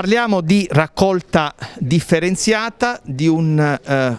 Parliamo di raccolta differenziata, di un eh,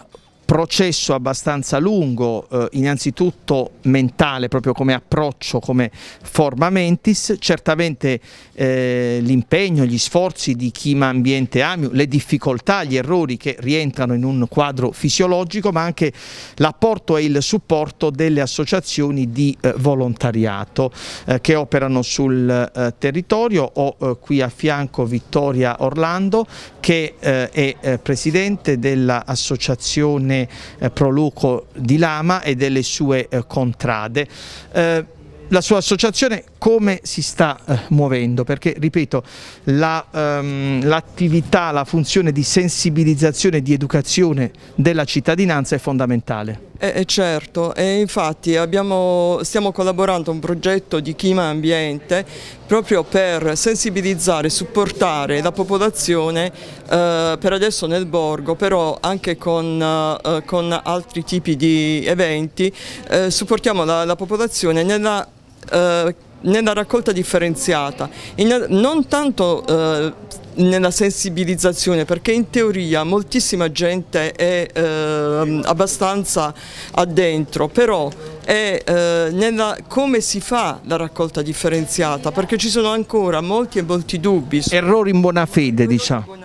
processo abbastanza lungo, eh, innanzitutto mentale, proprio come approccio, come forma mentis, certamente eh, l'impegno, gli sforzi di Chima Ambiente Amiu, le difficoltà, gli errori che rientrano in un quadro fisiologico, ma anche l'apporto e il supporto delle associazioni di eh, volontariato eh, che operano sul eh, territorio. Ho eh, qui a fianco Vittoria Orlando che è presidente dell'associazione Giovanni eh, Proluco di Lama e delle sue eh, contrade eh, la sua associazione come si sta muovendo perché ripeto ehm, l'attività, la, la funzione di sensibilizzazione e di educazione della cittadinanza è fondamentale. Eh, eh, certo, e infatti abbiamo, stiamo collaborando a un progetto di Chima Ambiente proprio per sensibilizzare, supportare la popolazione eh, per adesso nel borgo, però anche con, eh, con altri tipi di eventi, eh, supportiamo la, la, popolazione nella eh, nella raccolta differenziata, non tanto nella sensibilizzazione perché in teoria moltissima gente è eh, abbastanza addentro però è eh, nella, come si fa la raccolta differenziata perché ci sono ancora molti e molti dubbi errori in buona fede diciamo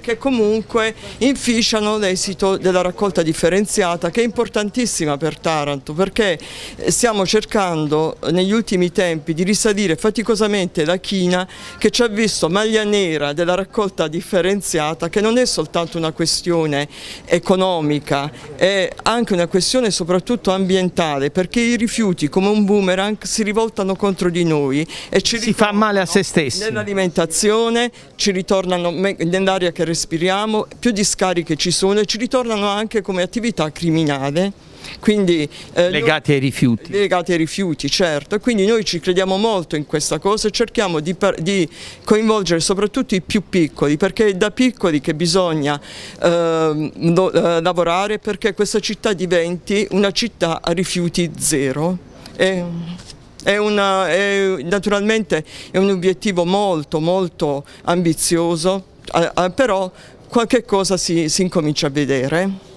che comunque inficiano l'esito della raccolta differenziata che è importantissima per Taranto perché eh, stiamo cercando negli ultimi tempi di risalire faticosamente la china che ci ha visto maglia nera della della raccolta differenziata che non è soltanto una questione economica, è anche una questione soprattutto ambientale perché i rifiuti come un boomerang si rivoltano contro di noi e ci si fa male a se stessi. Nell'alimentazione ci ritornano nell'aria che respiriamo, più discariche ci sono e ci ritornano anche come attività criminale. Quindi, eh, legati ai rifiuti. Legati ai rifiuti, certo. Quindi noi ci crediamo molto in questa cosa e cerchiamo di, di, coinvolgere soprattutto i più piccoli, perché è da piccoli che bisogna ehm, eh, lavorare perché questa città diventi una città a rifiuti zero. E, è una, è, naturalmente è un obiettivo molto molto ambizioso, però qualche cosa si, si incomincia a vedere.